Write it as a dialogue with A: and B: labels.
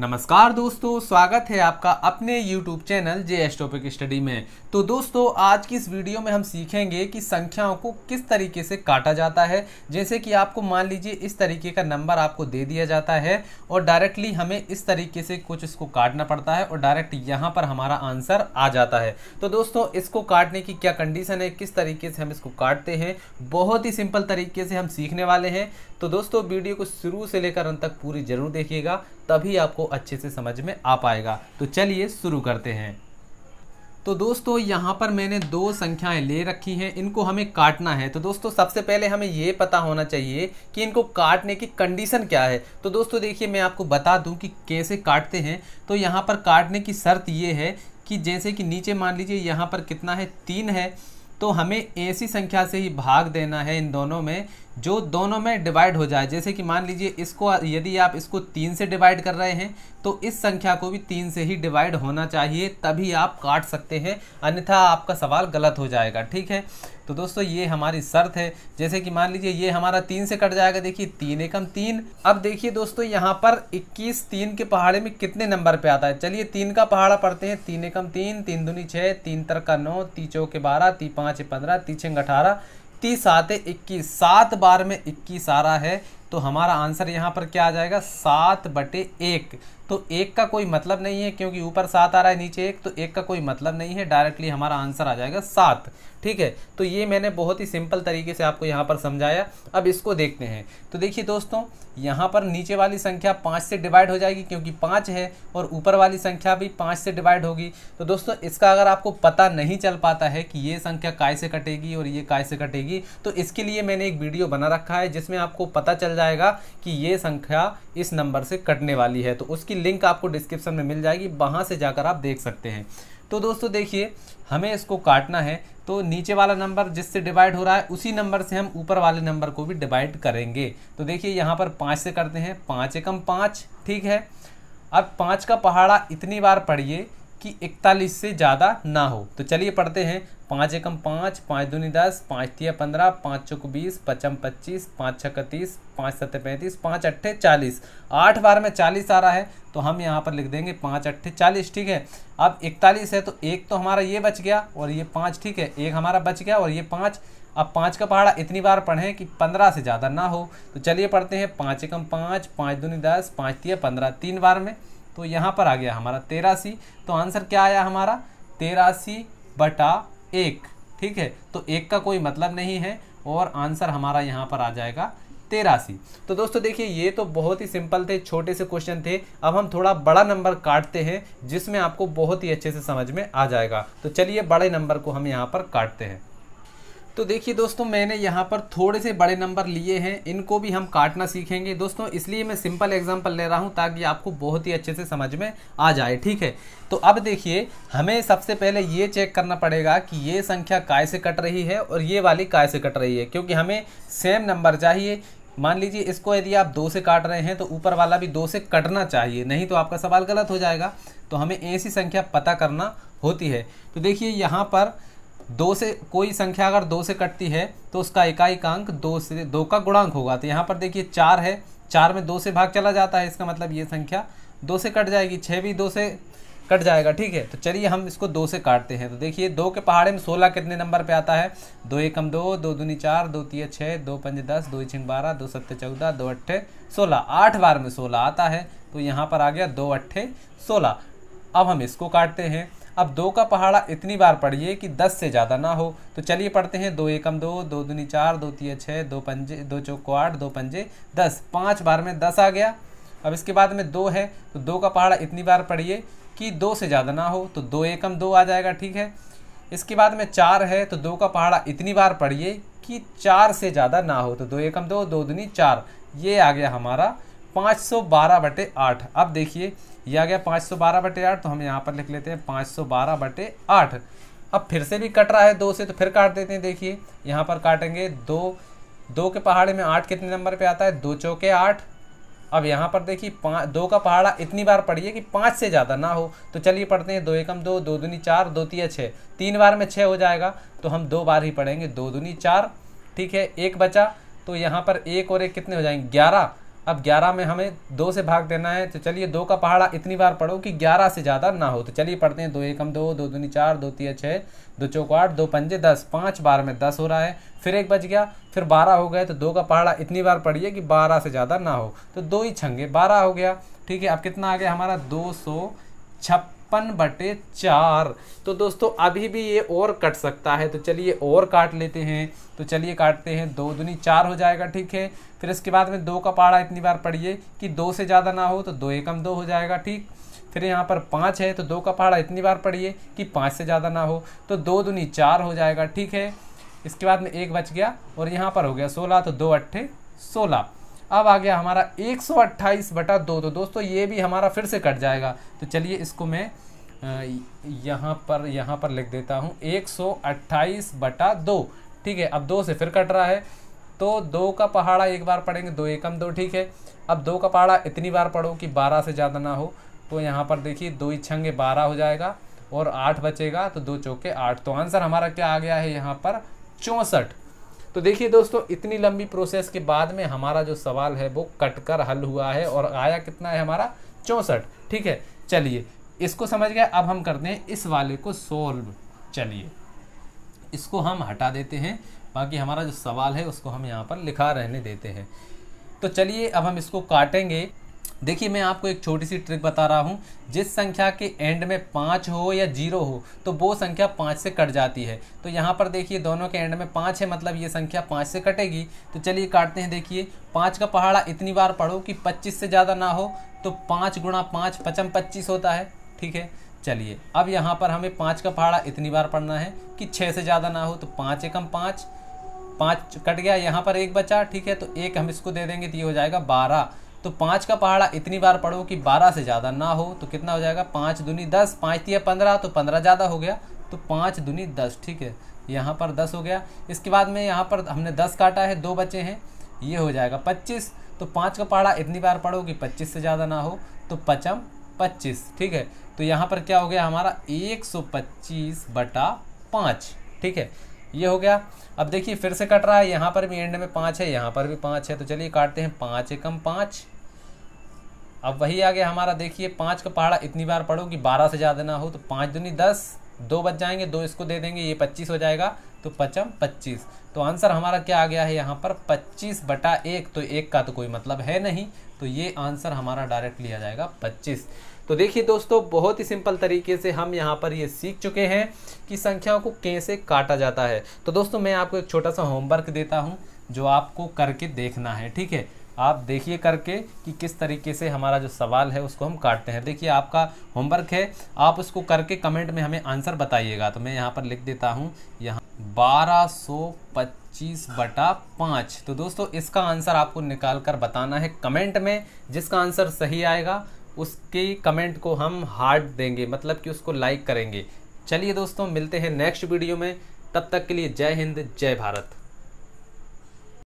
A: नमस्कार दोस्तों स्वागत है आपका अपने YouTube channel J S topic study में तो दोस्तों आज की इस वीडियो में हम सीखेंगे कि संख्याओं को किस तरीके से काटा जाता है जैसे कि आपको मान लीजिए इस तरीके का नंबर आपको दे दिया जाता है और डायरेक्टली हमें इस तरीके से कुछ इसको काटना पड़ता है और डायरेक्ट यहाँ पर हमारा आंसर आ जाता है तो दोस्तों इसको काटने की क्या कंडीशन है किस तरीके से हम इसको काटते हैं बहुत ही सिंपल तरीके से हम सीखने वाले हैं तो दोस्तों वीडियो को शुरू से लेकर अंत तक पूरी जरूर देखिएगा तभी आपको अच्छे से समझ में आ पाएगा तो चलिए शुरू करते हैं तो दोस्तों यहाँ पर मैंने दो संख्याएं ले रखी हैं इनको हमें काटना है तो दोस्तों सबसे पहले हमें ये पता होना चाहिए कि इनको काटने की कंडीशन क्या है तो दोस्तों देखिए मैं आपको बता दूं कि कैसे काटते हैं तो यहाँ पर काटने की शर्त ये है कि जैसे कि नीचे मान लीजिए यहाँ पर कितना है तीन है तो हमें ऐसी संख्या से ही भाग देना है इन दोनों में जो दोनों में डिवाइड हो जाए जैसे कि मान लीजिए इसको यदि आप इसको तीन से डिवाइड कर रहे हैं तो इस संख्या को भी तीन से ही डिवाइड होना चाहिए तभी आप काट सकते हैं अन्यथा आपका सवाल गलत हो जाएगा ठीक है तो दोस्तों ये हमारी शर्त है जैसे कि मान लीजिए ये हमारा तीन से कट जाएगा देखिए तीन एकम तीन अब देखिए दोस्तों यहाँ पर इक्कीस तीन के पहाड़े में कितने नंबर पर आता है चलिए तीन का पहाड़ा पढ़ते हैं तीन एकम तीन तीन दुनी छः तीन तर का नौ ती चौके बारह ती पाँच पंद्रह ती छिंग अठारह इक्कीस सात है इक्कीस सात बार में इक्कीस आ रहा है तो हमारा आंसर यहाँ पर क्या आ जाएगा सात बटे एक तो एक का कोई मतलब नहीं है क्योंकि ऊपर सात आ रहा है नीचे एक तो एक का कोई मतलब नहीं है डायरेक्टली हमारा आंसर आ जाएगा सात ठीक है तो ये मैंने बहुत ही सिंपल तरीके से आपको यहाँ पर समझाया अब इसको देखते हैं तो देखिए दोस्तों यहाँ पर नीचे वाली संख्या पाँच से डिवाइड हो जाएगी क्योंकि पाँच है और ऊपर वाली संख्या भी पाँच से डिवाइड होगी तो दोस्तों इसका अगर आपको पता नहीं चल पाता है कि ये संख्या काय से कटेगी और ये काय से कटेगी तो इसके लिए मैंने एक वीडियो बना रखा है जिसमें आपको पता चल जाएगा कि ये संख्या इस नंबर से कटने वाली है तो उसकी लिंक आपको डिस्क्रिप्शन में मिल जाएगी वहाँ से जाकर आप देख सकते हैं तो दोस्तों देखिए हमें इसको काटना है तो नीचे वाला नंबर जिससे डिवाइड हो रहा है उसी नंबर से हम ऊपर वाले नंबर को भी डिवाइड करेंगे तो देखिए यहाँ पर पाँच से करते हैं पाँच एकम पाँच ठीक है अब पाँच का पहाड़ा इतनी बार पढ़िए कि इकतालीस से ज़्यादा ना हो तो चलिए पढ़ते हैं पाँच एकम पाँच पाँच दूनी दस पाँच तिया पंद्रह पाँच चौक बीस पचम पच्चीस पाँच छक्का पाँच सत्तर पैंतीस पाँच अट्ठे चालीस आठ बार में चालीस आ रहा है तो हम यहाँ पर लिख देंगे पाँच अट्ठे चालीस ठीक है अब इकतालीस है तो एक तो हमारा ये बच गया और ये पाँच ठीक है एक हमारा बच गया और ये पाँच अब पाँच का पहाड़ा इतनी बार पढ़ें कि पंद्रह से ज़्यादा ना हो तो चलिए पढ़ते हैं पाँच एकम पाँच पाँच दूनी दस पाँच तिया पंद्रह तीन बार में तो यहाँ पर आ गया हमारा तेरासी तो आंसर क्या आया हमारा तेरासी बटा एक ठीक है तो एक का कोई मतलब नहीं है और आंसर हमारा यहाँ पर आ जाएगा तेरासी तो दोस्तों देखिए ये तो बहुत ही सिंपल थे छोटे से क्वेश्चन थे अब हम थोड़ा बड़ा नंबर काटते हैं जिसमें आपको बहुत ही अच्छे से समझ में आ जाएगा तो चलिए बड़े नंबर को हम यहाँ पर काटते हैं तो देखिए दोस्तों मैंने यहाँ पर थोड़े से बड़े नंबर लिए हैं इनको भी हम काटना सीखेंगे दोस्तों इसलिए मैं सिंपल एग्जांपल ले रहा हूँ ताकि आपको बहुत ही अच्छे से समझ में आ जाए ठीक है तो अब देखिए हमें सबसे पहले ये चेक करना पड़ेगा कि ये संख्या काय से कट रही है और ये वाली काय से कट रही है क्योंकि हमें सेम नंबर चाहिए मान लीजिए इसको यदि आप दो से काट रहे हैं तो ऊपर वाला भी दो से कटना चाहिए नहीं तो आपका सवाल गलत हो जाएगा तो हमें ऐसी संख्या पता करना होती है तो देखिए यहाँ पर दो से कोई संख्या अगर दो से कटती है तो उसका इकाई अंक दो से दो का गुणांक होगा तो यहाँ पर देखिए चार है चार में दो से भाग चला जाता है इसका मतलब ये संख्या दो से कट जाएगी छः भी दो से कट जाएगा ठीक है तो चलिए हम इसको दो से काटते हैं तो देखिए दो के पहाड़े में सोलह कितने नंबर पे आता है दो एक हम दो दो दूनी चार दो तीय छः दो पंजे दस दो छिंग बारह दो सत्य चौदह दो अट्ठे सोलह आठ बार में सोलह आता है तो यहाँ पर आ गया दो अट्ठे सोलह अब हम इसको काटते हैं अब दो का पहाड़ा इतनी बार पढ़िए कि दस से ज़्यादा ना हो तो चलिए पढ़ते हैं दो एकम दो दो दुनी चार दो तीय छः दो पंजे दो चौको आठ दो पंजे दस पाँच बार में दस आ गया अब इसके बाद में दो है तो दो का पहाड़ा इतनी बार पढ़िए कि दो से ज़्यादा ना हो तो दो एकम दो आ जाएगा ठीक है इसके बाद में चार है तो दो का पहाड़ा इतनी बार पढ़िए कि चार से ज़्यादा ना हो तो दो एकम दो दो दुनी चार ये आ गया हमारा पाँच सौ बारह बटे आठ अब देखिए ये आ गया पाँच सौ बारह बटे आठ तो हम यहाँ पर लिख लेते हैं पाँच सौ बारह बटे आठ अब फिर से भी कट रहा है दो से तो फिर काट देते हैं देखिए यहाँ पर काटेंगे दो दो के पहाड़े में आठ कितने नंबर पे आता है दो चौके आठ अब यहाँ पर देखिए पाँच दो का पहाड़ा इतनी बार पढ़िए कि पाँच से ज़्यादा ना हो तो चलिए पढ़ते हैं दो एकम दो दो दूनी चार दो तीया छः तीन बार में छः हो जाएगा तो हम दो बार ही पढ़ेंगे दो दूनी चार ठीक है एक बचा तो यहाँ पर एक और एक कितने हो जाएंगे ग्यारह अब 11 में हमें दो से भाग देना है तो चलिए दो का पहाड़ा इतनी बार पढ़ो कि 11 से ज़्यादा ना हो तो चलिए पढ़ते हैं दो एक हम दो दो दूनी चार दो तीन छः दो चौक आठ दो पंजे दस पाँच बार में दस हो रहा है फिर एक बज गया फिर बारह हो गए तो दो का पहाड़ा इतनी बार पढ़िए कि बारह से ज़्यादा ना हो तो दो ही छंगे बारह हो गया ठीक है अब कितना आ गया हमारा दो सौ छप्पन बटे चार तो दोस्तों अभी भी ये और कट सकता है तो चलिए और काट लेते हैं तो चलिए काटते हैं दो दुनी चार हो जाएगा ठीक है फिर इसके बाद में दो का पाड़ा इतनी बार पढ़िए कि दो से ज़्यादा ना हो तो दो एकम दो हो जाएगा ठीक फिर यहाँ पर पाँच है तो दो का पहाड़ा इतनी बार पढ़िए कि पाँच से ज़्यादा ना हो तो दो दुनी चार हो जाएगा ठीक है इसके बाद में एक बच गया और यहाँ पर हो गया सोलह तो दो अट्ठे सोलह अब आ गया हमारा 128 बटा दो तो दोस्तों ये भी हमारा फिर से कट जाएगा तो चलिए इसको मैं यहाँ पर यहाँ पर लिख देता हूँ 128 बटा दो ठीक है अब दो से फिर कट रहा है तो दो का पहाड़ा एक बार पढ़ेंगे दो एकम दो ठीक है अब दो का पहाड़ा इतनी बार पढ़ो कि बारह से ज़्यादा ना हो तो यहाँ पर देखिए दो इच्छंगे बारह हो जाएगा और आठ बचेगा तो दो चौके आठ तो आंसर हमारा क्या आ गया है यहाँ पर चौंसठ तो देखिए दोस्तों इतनी लंबी प्रोसेस के बाद में हमारा जो सवाल है वो कट कर हल हुआ है और आया कितना है हमारा चौंसठ ठीक है चलिए इसको समझ गया अब हम करते हैं इस वाले को सोल्व चलिए इसको हम हटा देते हैं बाकी हमारा जो सवाल है उसको हम यहाँ पर लिखा रहने देते हैं तो चलिए अब हम इसको काटेंगे देखिए मैं आपको एक छोटी सी ट्रिक बता रहा हूँ जिस संख्या के एंड में पाँच हो या जीरो हो तो वो संख्या पाँच से कट जाती है तो यहाँ पर देखिए दोनों के एंड में पाँच है मतलब ये संख्या पाँच से कटेगी तो चलिए काटते हैं देखिए पाँच का पहाड़ा इतनी बार पढ़ो कि पच्चीस से ज़्यादा ना हो तो पाँच गुणा पाँच पचम पच्चीस होता है ठीक है चलिए अब यहाँ पर हमें पाँच का पहाड़ा इतनी बार पढ़ना है कि छः से ज़्यादा ना हो तो पाँच एकम पाँच पाँच कट गया यहाँ पर एक बचा ठीक है तो एक हम इसको दे देंगे तो ये हो जाएगा बारह तो पाँच का पहाड़ा इतनी बार पढ़ो कि बारह से ज़्यादा ना हो तो कितना हो जाएगा पाँच दुनी दस पाँच या पंद्रह तो पंद्रह ज़्यादा हो गया तो पाँच दुनी दस ठीक है यहाँ पर दस हो गया इसके बाद में यहाँ पर हमने दस काटा है दो बचे हैं ये हो जाएगा पच्चीस तो पाँच का पहाड़ा इतनी बार पढ़ो कि पच्चीस से ज़्यादा ना हो तो पचम पच्चीस ठीक है तो यहाँ पर क्या हो गया हमारा एक सौ पच्चीस बटा पाँच ठीक है ये हो गया अब देखिए फिर से कट रहा है यहाँ पर भी एंड में पाँच है यहाँ पर भी पाँच है तो चलिए काटते हैं पाँच एकम पाँच अब वही आ गया हमारा देखिए पाँच का पहाड़ा इतनी बार पढ़ो कि बारह से ज़्यादा ना हो तो पाँच दुनी दस दो बच जाएंगे दो इसको दे देंगे ये पच्चीस हो जाएगा तो पचम पच्चीस तो आंसर हमारा क्या आ गया है यहाँ पर पच्चीस बटा एक तो एक का तो कोई मतलब है नहीं तो ये आंसर हमारा डायरेक्ट लिया जाएगा पच्चीस तो देखिए दोस्तों बहुत ही सिंपल तरीके से हम यहाँ पर ये सीख चुके हैं कि संख्याओं को कैसे काटा जाता है तो दोस्तों मैं आपको एक छोटा सा होमवर्क देता हूँ जो आपको करके देखना है ठीक है आप देखिए करके कि किस तरीके से हमारा जो सवाल है उसको हम काटते हैं देखिए आपका होमवर्क है आप उसको करके कमेंट में हमें आंसर बताइएगा तो मैं यहाँ पर लिख देता हूँ यहाँ बारह सौ पच्चीस बटा पाँच तो दोस्तों इसका आंसर आपको निकाल कर बताना है कमेंट में जिसका आंसर सही आएगा उसके कमेंट को हम हार्ट देंगे मतलब कि उसको लाइक करेंगे चलिए दोस्तों मिलते हैं नेक्स्ट वीडियो में तब तक के लिए जय हिंद जय भारत